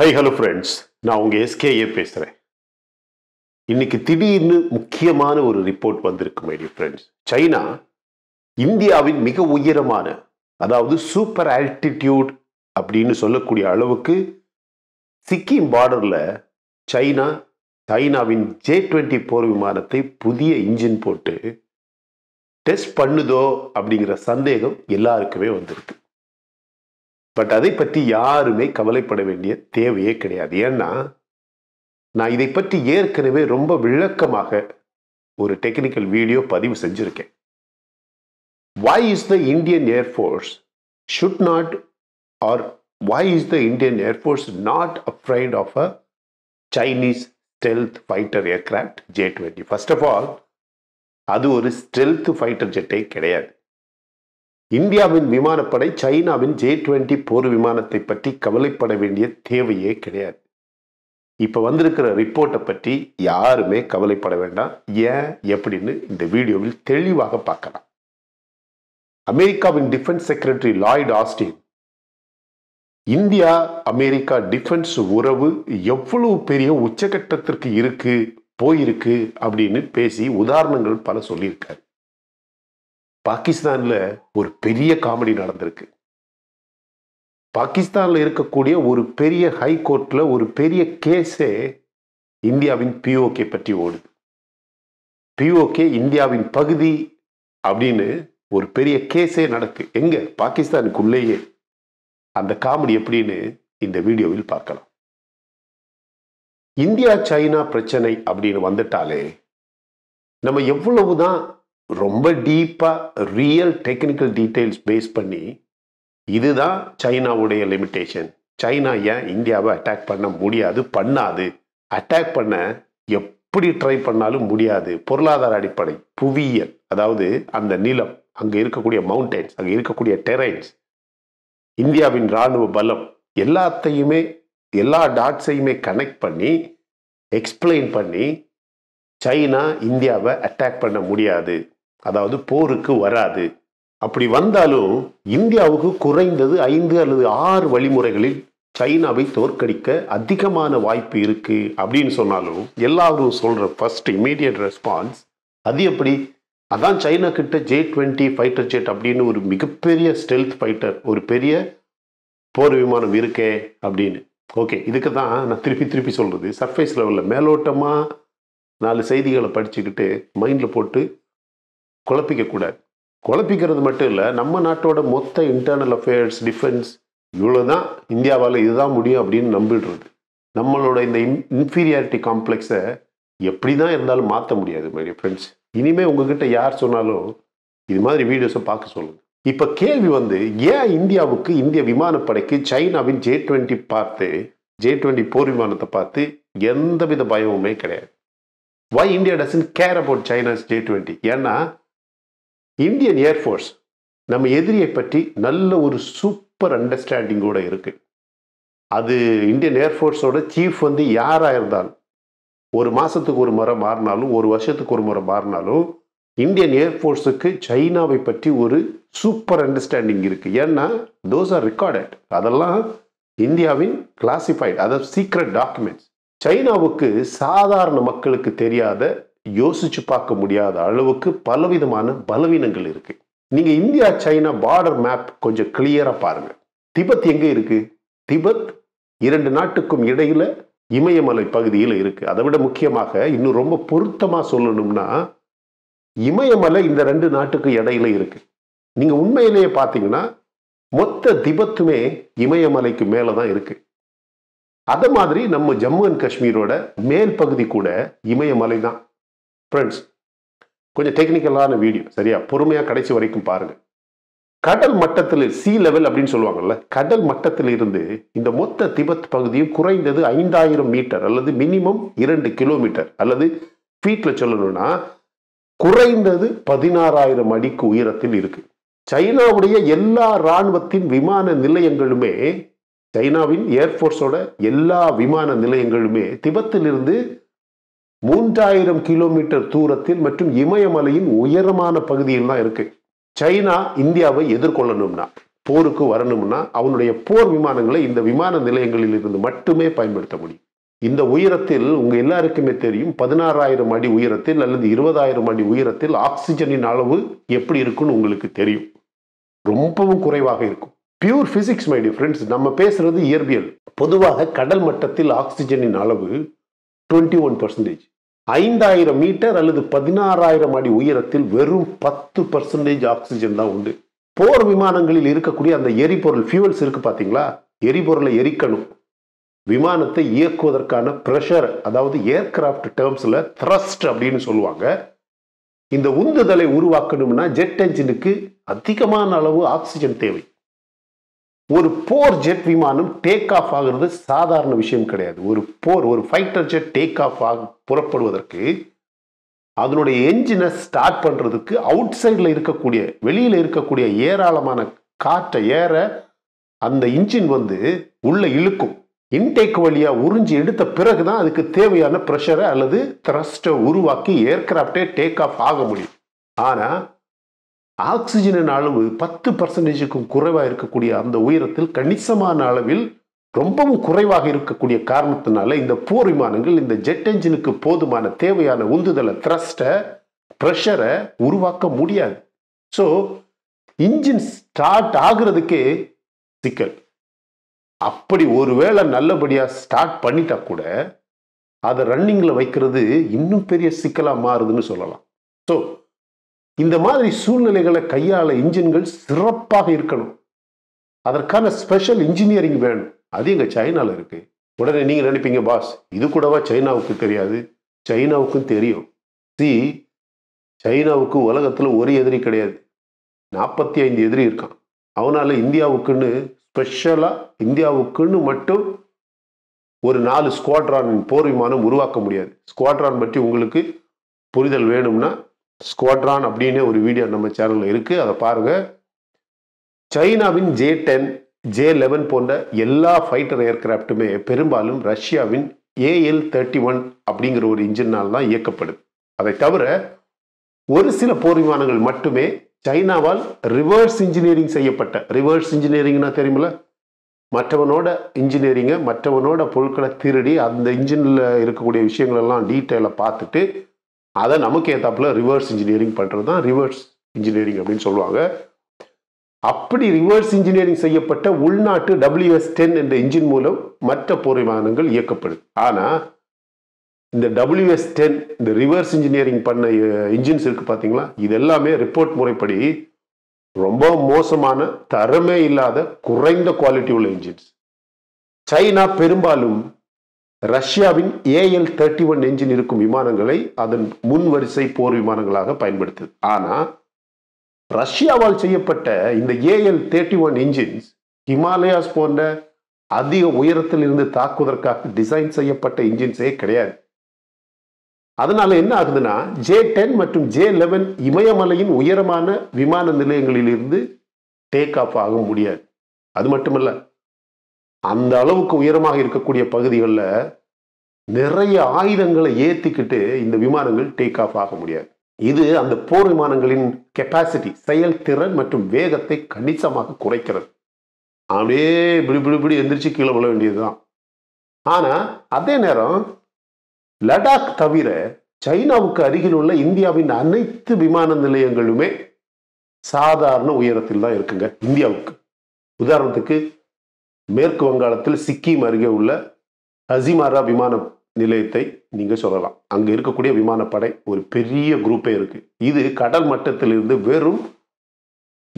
High hello friends நான் உங்கள் SKA பேசுகிறேன் இன்னைக்கு திடீர்னு முக்கியமான ஒரு ரிப்போர்ட் வந்திருக்கு மை டியர் ஃப்ரெண்ட்ஸ் சைனா இந்தியாவின் மிக உயரமான அதாவது சூப்பர் ஆல்டிடியூட் அப்படின்னு சொல்லக்கூடிய அளவுக்கு சிக்கிம் பார்டரில் சைனா சைனாவின் ஜே டுவெண்ட்டி போர் விமானத்தை புதிய இன்ஜின் போட்டு டெஸ்ட் பண்ணுதோ அப்படிங்கிற சந்தேகம் எல்லாருக்குமே வந்திருக்கு பட் அதை பற்றி யாருமே கவலைப்பட வேண்டிய தேவையே கிடையாது ஏன்னா நான் இதை பற்றி ஏற்கனவே ரொம்ப விளக்கமாக ஒரு டெக்னிக்கல் வீடியோ பதிவு செஞ்சுருக்கேன் why is the Indian air force should not or why is the Indian air force not afraid of a Chinese stealth fighter aircraft J twenty first of all அது ஒரு ஸ்டெல்த் ஃபைட்டர் ஜெட்டே கிடையாது இந்தியாவின் விமானப்படை சைனாவின் ஜே டுவெண்ட்டி போர் விமானத்தை பற்றி கவலைப்பட வேண்டிய தேவையே கிடையாது இப்போ வந்திருக்கிற ரிப்போர்ட்டை பற்றி யாருமே கவலைப்பட வேண்டாம் ஏன் எப்படின்னு இந்த வீடியோவில் தெளிவாக பார்க்கலாம் அமெரிக்காவின் defence secretary Lloyd Austin India America defence உறவு எவ்வளவு பெரிய உச்சகட்டத்திற்கு இருக்கு போயிருக்கு அப்படின்னு பேசி உதாரணங்கள் பல சொல்லியிருக்காரு பாகிஸ்தான்ல ஒரு பெரிய காமெடி நடந்திருக்கு பாகிஸ்தான்ல இருக்கக்கூடிய ஒரு பெரிய ஹை கோர்ட்ல ஒரு பெரிய கேஸே இந்தியாவின் பிஓகே பற்றி ஓடுது பிஓகே இந்தியாவின் பகுதி அப்படின்னு ஒரு பெரிய கேஸே நடக்கு எங்க பாகிஸ்தானுக்குள்ளேயே அந்த காமெடி எப்படின்னு இந்த வீடியோவில் பார்க்கலாம் இந்தியா சைனா பிரச்சனை அப்படின்னு வந்துட்டாலே நம்ம எவ்வளவு தான் ரொம்ப டீப்பாக ரியல் டெக்னிக்கல் டீட்டெயில்ஸ் பேஸ் பண்ணி இதுதான் சைனாவுடைய லிமிட்டேஷன் சைனா ஏன் இந்தியாவை அட்டாக் பண்ண முடியாது பண்ணாது அட்டாக் பண்ண எப்படி ட்ரை பண்ணாலும் முடியாது பொருளாதார அடிப்படை புவியியல் அதாவது அந்த நிலம் அங்கே இருக்கக்கூடிய மவுண்டெயின்ஸ் அங்கே இருக்கக்கூடிய டெரைன்ஸ் இந்தியாவின் இராணுவ பலம் எல்லாத்தையுமே எல்லா டாட்ஸையுமே கனெக்ட் பண்ணி எக்ஸ்பிளைன் பண்ணி சைனா இந்தியாவை அட்டாக் பண்ண முடியாது அதாவது போருக்கு வராது அப்படி வந்தாலும் இந்தியாவுக்கு குறைந்தது ஐந்து அல்லது ஆறு வழிமுறைகளில் சைனாவை தோற்கடிக்க அதிகமான வாய்ப்பு இருக்குது அப்படின்னு சொன்னாலும் எல்லாரும் சொல்கிற ஃபர்ஸ்ட் இமீடியட் ரெஸ்பான்ஸ் அது எப்படி அதான் சைனா கிட்ட ஜே டுவெண்ட்டி ஃபைட்டர் ஜெட் அப்படின்னு ஒரு மிகப்பெரிய ஸ்டெல்த் ஃபைட்டர் ஒரு பெரிய போர் விமானம் இருக்கே அப்படின்னு ஓகே இதுக்கு தான் நான் திருப்பி திருப்பி சொல்கிறது சர்ஃபேஸ் லெவலில் மேலோட்டமாக நாலு செய்திகளை படிச்சுக்கிட்டு மைண்டில் போட்டு குழப்பிக்கக்கூடாது குழப்பிக்கிறது மட்டும் இல்லை நம்ம நாட்டோட மொத்த இன்டர்னல் அஃபேர்ஸ் டிஃபென்ஸ் இவ்வளோ தான் இந்தியாவால் இதுதான் முடியும் அப்படின்னு நம்பிடுறது நம்மளோட இந்த இன் இன்ஃபீரியாரிட்டி காம்ப்ளெக்ஸை எப்படி தான் இருந்தாலும் மாற்ற முடியாது மைடிய ஃப்ரெண்ட்ஸ் இனிமேல் உங்ககிட்ட யார் சொன்னாலும் இது மாதிரி வீடியோஸை பார்க்க சொல்லுங்க இப்போ கேள்வி வந்து ஏன் இந்தியாவுக்கு இந்திய விமானப்படைக்கு சைனாவின் ஜே டுவெண்ட்டி பார்த்து ஜே டுவெண்ட்டி போர் விமானத்தை பார்த்து எந்தவித பயமுமே கிடையாது why India doesn't care about China's J twenty ஏன்னா இந்தியன் ஏர்ஃபோர்ஸ் நம்ம எதிரியை பற்றி நல்ல ஒரு சூப்பர் அண்டர்ஸ்டாண்டிங்கோடு இருக்குது அது இந்தியன் ஏர்ஃபோர்ஸோட சீஃப் வந்து யாராக இருந்தாலும் ஒரு மாதத்துக்கு ஒரு முறை மாறினாலும் ஒரு வருஷத்துக்கு ஒரு முறை மாறினாலும் இந்தியன் ஏர்ஃபோர்ஸுக்கு சைனாவை பற்றி ஒரு சூப்பர் அண்டர்ஸ்டாண்டிங் இருக்குது ஏன்னா தோஸ் ஆர் ரெக்கார்டட் அதெல்லாம் இந்தியாவின் கிளாசிஃபைட் அதாவது சீக்ரெட் டாக்குமெண்ட்ஸ் சைனாவுக்கு சாதாரண மக்களுக்கு தெரியாத யோசிச்சு பார்க்க முடியாத அளவுக்கு பலவிதமான பலவீனங்கள் இருக்கு நீங்க இந்தியா சைனா பார்டர் மேப் கொஞ்சம் கிளியரா பாருங்க திபத் எங்க இருக்கு திபத் இரண்டு நாட்டுக்கும் இடையில இமயமலை பகுதியில் இருக்குது அதை விட முக்கியமாக இன்னும் ரொம்ப பொருத்தமாக சொல்லணும்னா இமயமலை இந்த ரெண்டு நாட்டுக்கு இடையில இருக்குது நீங்கள் உண்மையிலேயே பார்த்தீங்கன்னா மொத்த திபத்துமே இமயமலைக்கு மேலே தான் இருக்குது அதை மாதிரி நம்ம ஜம்மு அண்ட் காஷ்மீரோட மேல் பகுதி கூட இமயமலை தான் ஃப்ரெண்ட்ஸ் கொஞ்சம் டெக்னிக்கலான வீடியோ சரியா பொறுமையாக கடைசி வரைக்கும் பாருங்கள் கடல் மட்டத்தில் சி லெவல் அப்படின்னு சொல்லுவாங்கல்ல கடல் மட்டத்தில் இருந்து இந்த மொத்த திபெத் பகுதியும் குறைந்தது ஐந்தாயிரம் மீட்டர் அல்லது மினிமம் இரண்டு கிலோமீட்டர் அல்லது ஃபீட்ல சொல்லணும்னா குறைந்தது பதினாறாயிரம் அடிக்கு உயரத்தில் இருக்கு சைனாவுடைய எல்லா இராணுவத்தின் விமான நிலையங்களுமே சைனாவின் ஏர்ஃபோர்ஸோட எல்லா விமான நிலையங்களுமே திபத்திலிருந்து மூன்றாயிரம் கிலோமீட்டர் தூரத்தில் மற்றும் இமயமலையின் உயரமான பகுதியில் தான் இருக்குது சைனா இந்தியாவை எதிர்கொள்ளணும்னா போருக்கு வரணும்னா அவனுடைய போர் விமானங்களை இந்த விமான நிலையங்களில் இருந்து மட்டுமே பயன்படுத்த முடியும் இந்த உயரத்தில் உங்க எல்லாருக்குமே தெரியும் பதினாறாயிரம் அடி உயரத்தில் அல்லது இருபதாயிரம் அடி உயரத்தில் ஆக்சிஜனின் அளவு எப்படி இருக்குன்னு உங்களுக்கு தெரியும் ரொம்பவும் குறைவாக இருக்கும் பியூர் பிசிக்ஸ் மைடி ஃப்ரெண்ட்ஸ் நம்ம பேசுறது இயற்பியல் பொதுவாக கடல் மட்டத்தில் ஆக்சிஜனின் அளவு டுவெண்ட்டி ஒன் பர்சன்டேஜ் ஐந்தாயிரம் மீட்டர் அல்லது பதினாறாயிரம் அடி உயரத்தில் வெறும் பத்து பர்சன்டேஜ் ஆக்சிஜன் தான் உண்டு போர் விமானங்களில் இருக்கக்கூடிய அந்த எரிபொருள் ஃபியூவல்ஸ் இருக்கு பார்த்தீங்களா எரிபொருளை எரிக்கணும் விமானத்தை இயக்குவதற்கான ப்ரெஷர் அதாவது ஏர்கிராஃப்ட் டேர்ம்ஸில் த்ரஸ்ட் அப்படின்னு சொல்லுவாங்க இந்த உந்துதலை உருவாக்கணும்னா ஜெட் என்ஜினுக்கு அதிகமான அளவு ஆக்சிஜன் தேவை ஒரு போர் ஜெட் விமானம் டேக் ஆஃப் ஆகிறது சாதாரண விஷயம் கிடையாது ஒரு போர் ஒரு ஃபைட்டர் ஜெட் டேக் ஆஃப் ஆக புறப்படுவதற்கு அதனுடைய என்ஜினை ஸ்டார்ட் பண்ணுறதுக்கு அவுட் சைடில் இருக்கக்கூடிய வெளியில் இருக்கக்கூடிய ஏராளமான காற்றை ஏற அந்த இன்ஜின் வந்து உள்ளே இழுக்கும் இன்டேக் வழியாக உறிஞ்சி எடுத்த பிறகு தான் அதுக்கு தேவையான ப்ரெஷரை அல்லது த்ரஸ்ட்டை உருவாக்கி ஏர்கிராஃப்டே டேக் ஆஃப் ஆக முடியும் ஆனால் ஆக்சிஜனின் அளவு பத்து பர்சன்டேஜுக்கும் குறைவாக இருக்கக்கூடிய அந்த உயரத்தில் கணிசமான அளவில் ரொம்பவும் குறைவாக இருக்கக்கூடிய காரணத்தினால இந்த போர் விமானங்கள் இந்த ஜெட் என்ஜினுக்கு போதுமான தேவையான உந்துதலை த்ரஸ்ட்டை ப்ரெஷரை உருவாக்க முடியாது ஸோ இன்ஜின் ஸ்டார்ட் ஆகுறதுக்கே சிக்கல் அப்படி ஒருவேளை நல்லபடியாக ஸ்டார்ட் பண்ணிட்டா கூட அதை ரன்னிங்கில் வைக்கிறது இன்னும் பெரிய சிக்கலாக மாறுதுன்னு சொல்லலாம் ஸோ இந்த மாதிரி சூழ்நிலைகளை கையாள இன்ஜின்கள் சிறப்பாக இருக்கணும் அதற்கான ஸ்பெஷல் இன்ஜினியரிங் வேணும் அது எங்கள் சைனாவில் இருக்குது உடனே நீங்கள் நினைப்பீங்க பாஸ் இது கூடவா சைனாவுக்கு தெரியாது சைனாவுக்கும் தெரியும் சி சைனாவுக்கு உலகத்தில் ஒரு எதிரி கிடையாது நாற்பத்தி ஐந்து எதிரி இருக்கான் அவனால் இந்தியாவுக்குன்னு ஸ்பெஷலாக இந்தியாவுக்குன்னு மட்டும் ஒரு நாலு ஸ்குவாட்ரான் போர் விமானம் உருவாக்க முடியாது ஸ்குவாட்ரான் பற்றி உங்களுக்கு புரிதல் வேணும்னா ஸ்குவாட்ரான் அப்படின்னு ஒரு வீடியோ நம்ம சேனலில் இருக்குது அதை பாருங்கள் சைனாவின் ஜே டென் ஜே லெவன் போன்ற எல்லா ஃபைட்டர் ஏர்கிராஃப்ட்டுமே பெரும்பாலும் ரஷ்யாவின் ஏஎல் தேர்ட்டி ஒன் அப்படிங்கிற ஒரு இன்ஜின்னால் தான் இயக்கப்படுது அதை தவிர ஒரு சில போர் விமானங்கள் மட்டுமே சைனாவால் ரிவர்ஸ் இன்ஜினியரிங் செய்யப்பட்ட ரிவர்ஸ் இன்ஜினியரிங்னா தெரியுமில்ல மற்றவனோட இன்ஜினியரிங்கை மற்றவனோட பொருட்களை திருடி அந்த இன்ஜினில் இருக்கக்கூடிய விஷயங்களெல்லாம் டீட்டெயிலை பார்த்துட்டு அதை நமக்கு ஏற்றாப்புல ரிவர்ஸ் இன்ஜினியரிங் பண்ணுறது தான் ரிவர்ஸ் இன்ஜினியரிங் அப்படின்னு சொல்லுவாங்க அப்படி ரிவர்ஸ் இன்ஜினியரிங் செய்யப்பட்ட உள்நாட்டு டபிள்யூஎஸ் டென் என்ற இன்ஜின் மூலம் மற்ற போர் விமானங்கள் இயக்கப்படும் ஆனால் இந்த டபிள்யூஎஸ் டென் இந்த ரிவர்ஸ் இன்ஜினியரிங் பண்ண இன்ஜின்ஸ் இருக்குது பார்த்தீங்களா இது எல்லாமே ரிப்போர்ட் முறைப்படி ரொம்ப மோசமான தரமே இல்லாத குறைந்த குவாலிட்டி உள்ள இன்ஜின்ஸ் சைனா பெரும்பாலும் ரஷ்யாவின் ஏஎல் தேர்ட்டி ஒன் என்ஜின் இருக்கும் விமானங்களை அதன் முன் வரிசை போர் விமானங்களாக பயன்படுத்துது ஆனால் ரஷ்யாவால் செய்யப்பட்ட இந்த AL thirty one engines Himalayas போன்ற அதிக உயரத்தில் இருந்து தாக்குவதற்காக டிசைன் செய்யப்பட்ட இன்ஜின்ஸே கிடையாது அதனால என்ன ஆகுதுன்னா ஜே டென் மற்றும் ஜே லெவன் இமயமலையின் உயரமான விமான நிலையங்களிலிருந்து டேக் ஆஃப் ஆக முடியாது அது மட்டுமல்ல அந்த அளவுக்கு உயரமாக இருக்கக்கூடிய பகுதிகளில் நிறைய ஆயுதங்களை ஏற்றிக்கிட்டு இந்த விமானங்கள் டேக் ஆஃப் ஆக முடியாது இது அந்த போர் விமானங்களின் கெப்பாசிட்டி செயல்திறன் மற்றும் வேகத்தை கணிசமாக குறைக்கிறது அப்படியே இப்படி இப்படி இப்படி எந்திரிச்சு கீழே விழ வேண்டியது தான் ஆனால் அதே நேரம் லடாக் தவிர சைனாவுக்கு அருகில் உள்ள இந்தியாவின் அனைத்து விமான நிலையங்களுமே சாதாரண உயரத்தில் தான் இருக்குங்க இந்தியாவுக்கு உதாரணத்துக்கு மேற்கு வங்காளத்தில் சிக்கிம் அருகே உள்ள ஹசிமாரா விமான நிலையத்தை நீங்கள் சொல்லலாம் அங்கே இருக்கக்கூடிய விமானப்படை ஒரு பெரிய குரூப்பே இருக்குது இது கடல் மட்டத்திலிருந்து வெறும்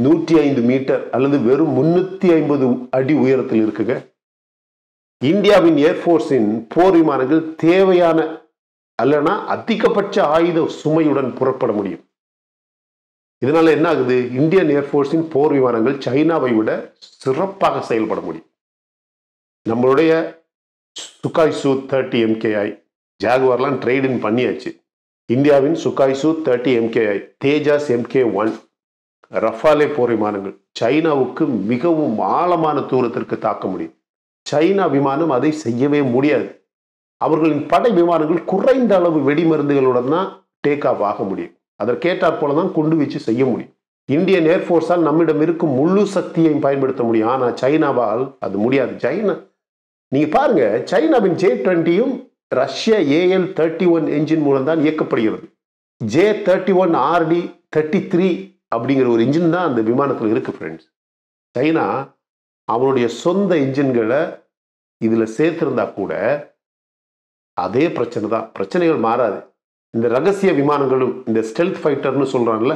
நூற்றி ஐந்து மீட்டர் அல்லது வெறும் முன்னூற்றி ஐம்பது அடி உயரத்தில் இருக்குங்க இந்தியாவின் ஏர்ஃபோர்ஸின் போர் விமானங்கள் தேவையான அல்லனா அதிகபட்ச ஆயுத சுமையுடன் புறப்பட முடியும் இதனால் என்ன ஆகுது இந்தியன் ஏர்ஃபோர்ஸின் போர் விமானங்கள் சைனாவை விட சிறப்பாக செயல்பட முடியும் நம்மளுடைய Sukhoi Su thirty MKI ஜாகுவார்லாம் trade-in பண்ணியாச்சு இந்தியாவின் Sukhoi Su thirty MKI Tejas MK one Rafale போர் விமானங்கள் சைனாவுக்கு மிகவும் ஆழமான தூரத்திற்கு தாக்க முடியும் சைனா விமானம் அதை செய்யவே முடியாது அவர்களின் படை விமானங்கள் குறைந்த அளவு வெடிமருந்துகளுடன் தான் டேக் ஆஃப் ஆக முடியும் அதற்கேற்றாற் போல தான் குண்டு வீச்சு செய்ய முடியும் இந்தியன் ஏர்ஃபோர்ஸால் நம்மிடம் இருக்கும் முழு சக்தியையும் பயன்படுத்த முடியும் ஆனால் சைனாவால் அது முடியாது சைனா நீங்கள் பாருங்க சைனாவின் ஜே டுவெண்ட்டியும் ரஷ்ய ஏஎல் தேர்ட்டி ஒன் என்ஜின் மூலம் தான் இயக்கப்படுகிறது J thirty one RD thirty three அப்படிங்கிற ஒரு இன்ஜின் தான் அந்த விமானத்தில் இருக்குது ஃப்ரெண்ட்ஸ் சைனா அவனுடைய சொந்த இன்ஜின்களை இதில் சேர்த்துருந்தா கூட அதே பிரச்சனை தான் பிரச்சனைகள் மாறாது இந்த ரகசிய விமானங்களும் இந்த ஸ்டெல்த் ஃபைட்டர்னு சொல்கிறாங்கள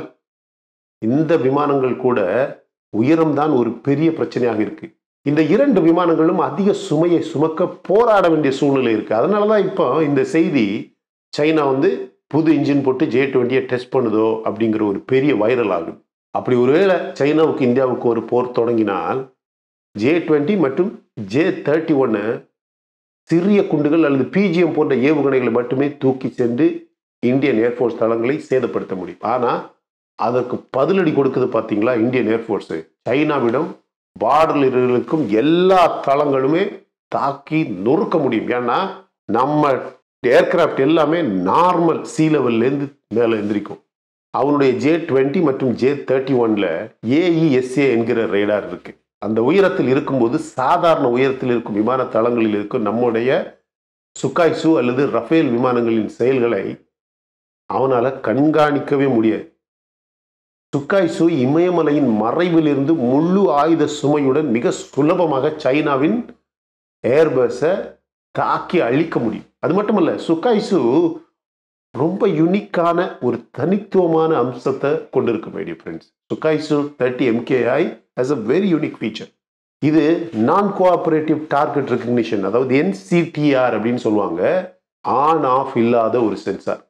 இந்த விமானங்கள் கூட உயரம் தான் ஒரு பெரிய பிரச்சனையாக இருக்குது இந்த இரண்டு விமானங்களும் அதிக சுமையை சுமக்க போராட வேண்டிய சூழ்நிலை இருக்குது அதனால தான் இப்போ இந்த செய்தி சைனா வந்து புது இன்ஜின் போட்டு ஜே டுவெண்ட்டியை டெஸ்ட் பண்ணுதோ அப்படிங்கிற ஒரு பெரிய வைரல் ஆகும் அப்படி ஒருவேளை சைனாவுக்கு இந்தியாவுக்கு ஒரு போர் தொடங்கினால் ஜே டுவெண்ட்டி மற்றும் ஜே தேர்ட்டி ஒன்னு சிறிய குண்டுகள் அல்லது பிஜிஎம் போன்ற ஏவுகணைகளை மட்டுமே தூக்கி சென்று இந்தியன் ஏர்ஃபோர்ஸ் தளங்களை சேதப்படுத்த முடியும் ஆனால் அதற்கு பதிலடி கொடுக்குது பார்த்தீங்களா இந்தியன் ஏர்ஃபோர்ஸு சைனாவிடம் பார்டர்களுக்கும் எல்லா தளங்களுமே தாக்கி நொறுக்க முடியும் ஏன்னா நம்ம ஏர்கிராப்ட் எல்லாமே நார்மல் சீ லெவல்லேருந்து மேலே எந்திரிக்கும் அவனுடைய ஜே டுவெண்ட்டி மற்றும் ஜே தேர்ட்டி ஒனில் ஏஇஎஸ்ஏ என்கிற ரேடார் இருக்குது அந்த உயரத்தில் இருக்கும்போது சாதாரண உயரத்தில் இருக்கும் விமான தளங்களில் இருக்கும் நம்முடைய சுக்காய்சு அல்லது ரஃபேல் விமானங்களின் செயல்களை அவனால் கண்காணிக்கவே முடியாது சுக்காய்சு இமயமலையின் மறைவிலிருந்து முழு ஆயுத சுமையுடன் மிக சுலபமாக சைனாவின் ஏர்பஸை தாக்கி அழிக்க முடியும் அது மட்டுமல்ல சு ரொம்ப யூனிக்கான ஒரு தனித்துவமான அம்சத்தை கொண்டிருக்க வேண்டிய friends Su thirty MKI has a very unique feature இது நான் கோஆபரேட்டிவ் டார்கெட் ரெக்கக்னிஷன் அதாவது என்சிடிஆர் அப்படின்னு சொல்லுவாங்க ஆன் ஆஃப் இல்லாத ஒரு சென்சார்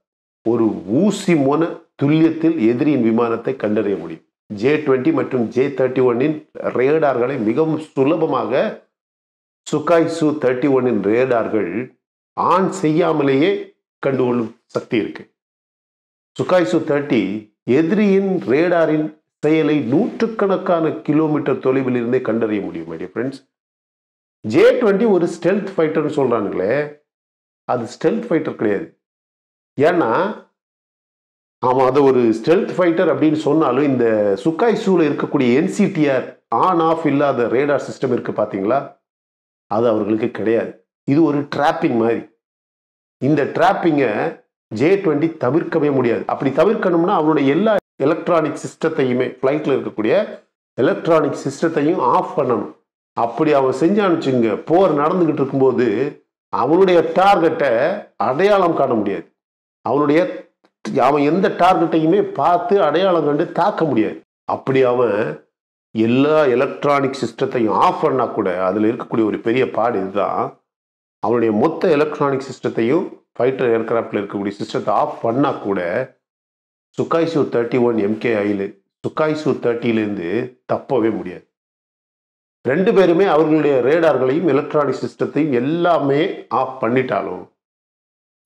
ஒரு ஊசி மோன துல்லியத்தில் எதிரியின் விமானத்தை கண்டறிய முடியும் ஜே டுவெண்ட்டி மற்றும் ஜே தேர்ட்டி ஒன்னின் ரேடார்களை மிகவும் சுலபமாக சுகாய் சு தேர்ட்டி ஒன்னின் ரேடார்கள் ஆன் செய்யாமலேயே கண்டுகொள்ளும் சக்தி இருக்கு சுகாய் சு தேர்ட்டி எதிரியின் ரேடாரின் செயலை நூற்றுக்கணக்கான கிலோமீட்டர் தொலைவில் இருந்தே கண்டறிய முடியும் ஃப்ரெண்ட்ஸ் ஜே டுவெண்ட்டி ஒரு ஸ்டெல்த் ஃபைட்டர்னு சொல்கிறானுங்களே அது ஸ்டெல்த் ஃபைட்டர் கிடையாது ஏன்னா அவன் அதை ஒரு ஸ்டெல்த் ஃபைட்டர் அப்படின்னு சொன்னாலும் இந்த சுக்காய் சூல இருக்கக்கூடிய என்சிடிஆர் ஆன் ஆஃப் இல்லாத ரேடார் சிஸ்டம் இருக்குது பார்த்தீங்களா அது அவர்களுக்கு கிடையாது இது ஒரு ட்ராப்பிங் மாதிரி இந்த ட்ராப்பிங்கை ஜே டுவெண்ட்டி தவிர்க்கவே முடியாது அப்படி தவிர்க்கணும்னா அவனுடைய எல்லா எலக்ட்ரானிக் சிஸ்டத்தையுமே ஃப்ளைட்டில் இருக்கக்கூடிய எலக்ட்ரானிக் சிஸ்டத்தையும் ஆஃப் பண்ணணும் அப்படி அவன் செஞ்சான்னு வச்சுங்க போர் நடந்துக்கிட்டு இருக்கும்போது அவனுடைய டார்கெட்டை அடையாளம் காண முடியாது அவனுடைய அவன் எந்த டார்கெட்டையுமே பார்த்து அடையாளம் கண்டு தாக்க முடியாது அப்படி அவன் எல்லா எலக்ட்ரானிக் சிஸ்டத்தையும் ஆஃப் பண்ணால் கூட அதில் இருக்கக்கூடிய ஒரு பெரிய பாடு இதுதான் அவனுடைய மொத்த எலக்ட்ரானிக் சிஸ்டத்தையும் ஃபைட்டர் ஏர்கிராஃப்டில் இருக்கக்கூடிய சிஸ்டத்தை ஆஃப் பண்ணால் கூட சுக்காய் தேர்ட்டி ஒன் எம்கே ஐயில் சுக்காய்சு தேர்ட்டிலேருந்து தப்பவே முடியாது ரெண்டு பேருமே அவர்களுடைய ரேடார்களையும் எலக்ட்ரானிக் சிஸ்டத்தையும் எல்லாமே ஆஃப் பண்ணிட்டாலும்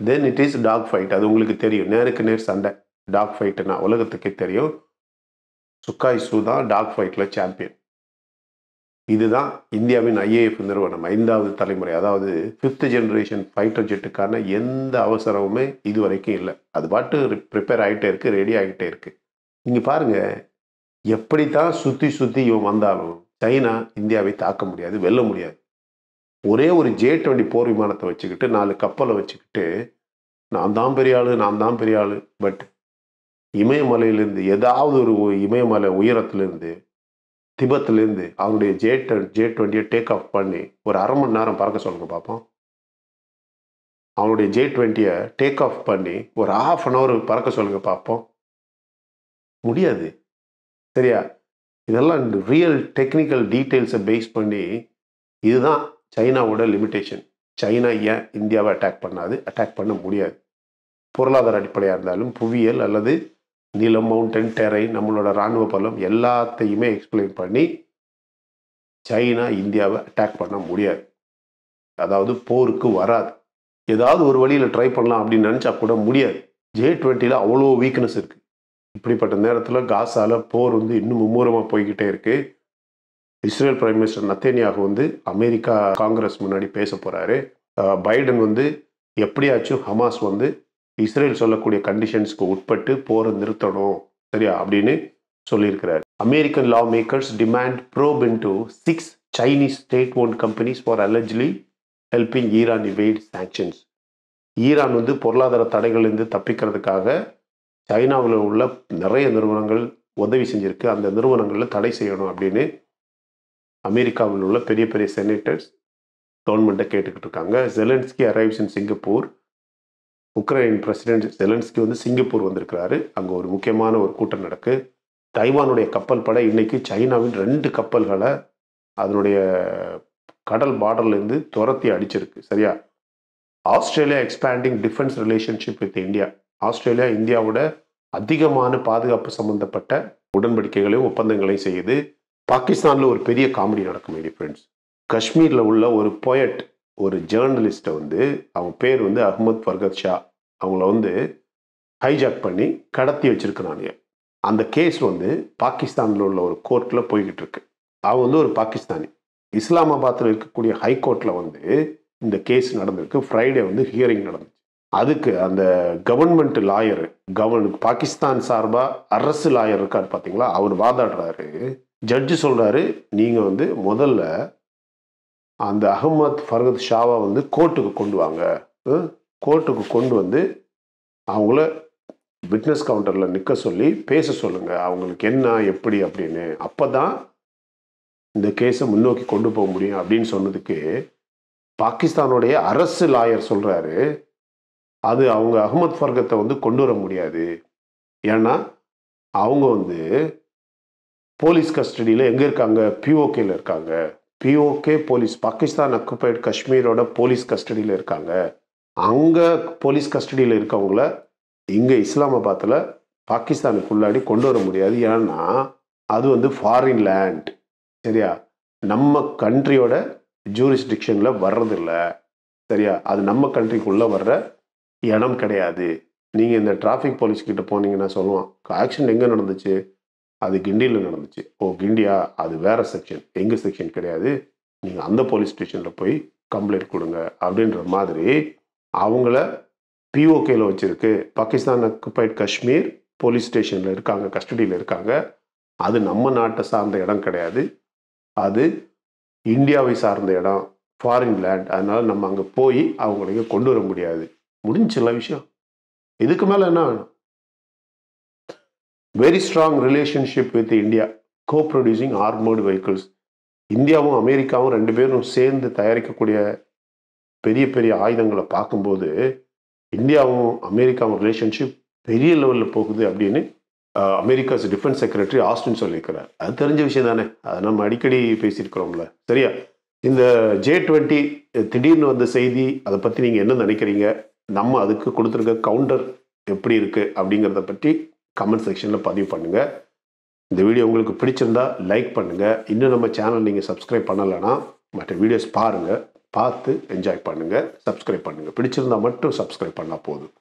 then it is dog fight அது உங்களுக்கு தெரியும் நேருக்கு நேர் சண்டை டாக் ஃபைட்டுனா உலகத்துக்கே தெரியும் சுக்காய் சு தான் டாக் ஃபைட்டில் சாம்பியன் இதுதான் இந்தியாவின் ஐஏஎஃப் நிறுவனம் ஐந்தாவது தலைமுறை அதாவது ஃபிஃப்த் ஜென்ரேஷன் ஃபைட்டர் ஜெட்டுக்கான எந்த அவசரமுமே இது வரைக்கும் இல்லை அது பாட்டு ப்ரிப்பேர் ஆகிட்டே இருக்குது ரெடி ஆகிட்டே இருக்குது நீங்கள் பாருங்கள் எப்படி தான் சுற்றி சுற்றி இவன் வந்தாலும் சைனா இந்தியாவை தாக்க முடியாது வெல்ல முடியாது ஒரே ஒரு ஜே டுவெண்ட்டி போர் விமானத்தை வச்சுக்கிட்டு நாலு கப்பலை வச்சுக்கிட்டு நான் தான் பெரிய ஆள் நான் தான் பெரிய ஆள் பட் இமயமலையிலேருந்து ஏதாவது ஒரு இமயமலை உயரத்துலேருந்து திபத்துலேருந்து அவனுடைய ஜே ஜே டுவெண்ட்டியை டேக் ஆஃப் பண்ணி ஒரு அரை மணி நேரம் பறக்க சொல்லுங்க பார்ப்போம் அவனுடைய ஜே டுவெண்ட்டியை டேக் ஆஃப் பண்ணி ஒரு ஆஃப் அன் ஹவர் பறக்க சொல்லுங்க பார்ப்போம் முடியாது சரியா இதெல்லாம் ரியல் டெக்னிக்கல் டீட்டெயில்ஸை பேஸ் பண்ணி இதுதான் சைனாவோட லிமிட்டேஷன் சைனா ஏன் இந்தியாவை அட்டாக் பண்ணாது அட்டாக் பண்ண முடியாது பொருளாதார அடிப்படையாக இருந்தாலும் புவியியல் அல்லது நிலம் மவுண்டன் டெரை நம்மளோட இராணுவ பலம் எல்லாத்தையுமே எக்ஸ்பிளைன் பண்ணி சைனா இந்தியாவை அட்டாக் பண்ண முடியாது அதாவது போருக்கு வராது ஏதாவது ஒரு வழியில் ட்ரை பண்ணலாம் அப்படின்னு நினச்சா கூட முடியாது ஜே டுவெண்ட்டியில் அவ்வளோ வீக்னஸ் இருக்குது இப்படிப்பட்ட நேரத்தில் காசால போர் வந்து இன்னும் மும்முரமாக போய்கிட்டே இருக்குது இஸ்ரேல் பிரைம் மினிஸ்டர் நத்தேனியாகு வந்து அமெரிக்கா காங்கிரஸ் முன்னாடி பேச போகிறாரு பைடன் வந்து எப்படியாச்சும் ஹமாஸ் வந்து இஸ்ரேல் சொல்லக்கூடிய கண்டிஷன்ஸ்க்கு உட்பட்டு போரை நிறுத்தணும் சரியா அப்படின்னு சொல்லியிருக்கிறார் American law makers demand probe into six Chinese state own companies for allegedly helping Iran evade sanctions Iran வந்து பொருளாதார தடைகள்லேருந்து தப்பிக்கிறதுக்காக சைனாவில் உள்ள நிறைய நிறுவனங்கள் உதவி செஞ்சுருக்கு அந்த நிறுவனங்களில் தடை செய்யணும் அப்படின்னு அமெரிக்காவில் உள்ள பெரிய பெரிய செனேட்டர்ஸ் கவர்மெண்ட்டை கேட்டுக்கிட்டு இருக்காங்க Zelensky arrives in Singapore Ukraine president Zelensky வந்து சிங்கப்பூர் வந்திருக்கிறாரு அங்கே ஒரு முக்கியமான ஒரு கூட்டம் நடக்கு தைவானுடைய கப்பல் படை இன்னைக்கு சைனாவின் ரெண்டு கப்பல்களை அதனுடைய கடல் பார்டர்லேருந்து துரத்தி அடிச்சிருக்கு சரியா Australia expanding defence relationship with India Australia இந்தியாவோட அதிகமான பாதுகாப்பு சம்பந்தப்பட்ட உடன்படிக்கைகளையும் ஒப்பந்தங்களையும் செய்யுது பாகிஸ்தானில் ஒரு பெரிய காமெடி நடக்கும் மேடி ஃப்ரெண்ட்ஸ் காஷ்மீரில் உள்ள ஒரு பொயட் ஒரு ஜேர்னலிஸ்ட்டை வந்து அவங்க பேர் வந்து அஹ்மத் ஃபர்கத் ஷா அவங்கள வந்து ஹைஜாக் பண்ணி கடத்தி வச்சுருக்கிறானுங்க அந்த கேஸ் வந்து பாகிஸ்தானில் உள்ள ஒரு கோர்ட்டில் போய்கிட்டு இருக்கு அவங்க வந்து ஒரு பாகிஸ்தானி இஸ்லாமாபாத்தில் இருக்கக்கூடிய ஹைகோர்ட்டில் வந்து இந்த கேஸ் நடந்திருக்கு ஃப்ரைடே வந்து ஹியரிங் நடந்துச்சு அதுக்கு அந்த கவர்மெண்ட் லாயரு கவர் பாகிஸ்தான் சார்பாக அரசு லாயர் இருக்கார் பார்த்தீங்களா அவர் வாதாடுறாரு ஜட்ஜு சொல்கிறாரு நீங்கள் வந்து முதல்ல அந்த அகமத் ஃபர்கத் ஷாவை வந்து கோர்ட்டுக்கு கொண்டு வாங்க கோர்ட்டுக்கு கொண்டு வந்து அவங்கள விட்னஸ் கவுண்டரில் நிற்க சொல்லி பேச சொல்லுங்கள் அவங்களுக்கு என்ன எப்படி அப்படின்னு அப்போ தான் இந்த கேஸை முன்னோக்கி கொண்டு போக முடியும் அப்படின்னு சொன்னதுக்கு பாகிஸ்தானுடைய அரசு லாயர் சொல்கிறாரு அது அவங்க அகமத் ஃபர்கத்தை வந்து கொண்டு வர முடியாது ஏன்னா அவங்க வந்து போலீஸ் கஸ்டடியில் எங்கே இருக்காங்க பிஓகேல இருக்காங்க பிஓகே போலீஸ் பாகிஸ்தான் அக்குபைட் காஷ்மீரோட போலீஸ் கஸ்டடியில் இருக்காங்க அங்கே போலீஸ் கஸ்டடியில் இருக்கவங்கள இங்கே இஸ்லாமாபாத்தில் பாகிஸ்தானுக்கு உள்ளாடி கொண்டு வர முடியாது ஏன்னா அது வந்து ஃபாரின் லேண்ட் சரியா நம்ம கண்ட்ரியோட ஜூரிஸ்டிக்ஷனில் வர்றதில்ல சரியா அது நம்ம கண்ட்ரிக்குள்ளே வர்ற இடம் கிடையாது நீங்கள் இந்த டிராஃபிக் போலீஸ் போனீங்கன்னா சொல்லுவான் ஆக்சிடென்ட் எங்கே நடந்துச்சு அது கிண்டியில் நடந்துச்சு ஓ கிண்டியா அது வேறு செக்ஷன் எங்கள் செக்ஷன் கிடையாது நீங்கள் அந்த போலீஸ் ஸ்டேஷனில் போய் கம்ப்ளைண்ட் கொடுங்க அப்படின்ற மாதிரி அவங்கள பிஓகேல வச்சுருக்கு பாகிஸ்தான் அக்குபைட் காஷ்மீர் போலீஸ் ஸ்டேஷனில் இருக்காங்க கஸ்டடியில் இருக்காங்க அது நம்ம நாட்டை சார்ந்த இடம் கிடையாது அது இந்தியாவை சார்ந்த இடம் ஃபாரின் லேண்ட் அதனால் நம்ம அங்கே போய் அவங்களையும் கொண்டு வர முடியாது முடிஞ்சு சில விஷயம் இதுக்கு மேலே என்ன வேணும் very strong relationship with India co producing armoured vehicles இந்தியாவும் அமெரிக்காவும் ரெண்டு பேரும் சேர்ந்து தயாரிக்கக்கூடிய பெரிய பெரிய ஆயுதங்களை பார்க்கும்போது இந்தியாவும் அமெரிக்காவும் ரிலேஷன்ஷிப் பெரிய லெவலில் போகுது அப்படின்னு அமெரிக்காஸ் டிஃபென்ஸ் செக்ரட்டரி ஆஸ்டின் சொல்லியிருக்கிறார் அது தெரிஞ்ச விஷயம் தானே அதை நம்ம அடிக்கடி பேசியிருக்கிறோம்ல சரியா இந்த ஜே டுவெண்ட்டி திடீர்னு வந்த செய்தி அதை பற்றி நீங்கள் என்ன நினைக்கிறீங்க நம்ம அதுக்கு கொடுத்துருக்க கவுண்டர் எப்படி இருக்குது அப்படிங்கிறத பற்றி கமெண்ட் செக்ஷனில் பதிவு பண்ணுங்கள் இந்த வீடியோ உங்களுக்கு பிடிச்சிருந்தா லைக் பண்ணுங்கள் இன்னும் நம்ம சேனல் நீங்கள் சப்ஸ்கிரைப் பண்ணலைன்னா மற்ற வீடியோஸ் பாருங்கள் பார்த்து என்ஜாய் பண்ணுங்கள் சப்ஸ்கிரைப் பண்ணுங்கள் பிடிச்சிருந்தால் மட்டும் சப்ஸ்கிரைப் பண்ணால் போதும்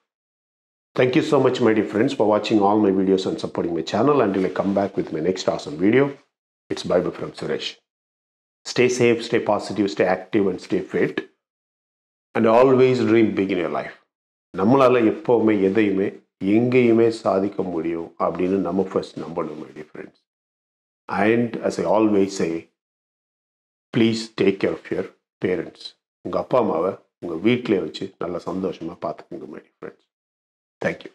you so much my dear friends for வாட்சிங் all my videos and supporting my channel and I'll come back with my next awesome video it's bye bye from Suresh stay safe, stay positive, stay active, and stay fit. And always dream big in your life. நம்மளால் எப்போவுமே எதையுமே எங்கேயுமே சாதிக்க முடியும் அப்படின்னு நம்ம first நம்பணும் my friends and as I always say please take care of your parents உங்கள் அப்பா அம்மாவை உங்கள் வீட்டிலே வச்சு நல்லா சந்தோஷமாக பார்த்துக்கோங்க மை ஃப்ரெண்ட்ஸ் தேங்க்யூ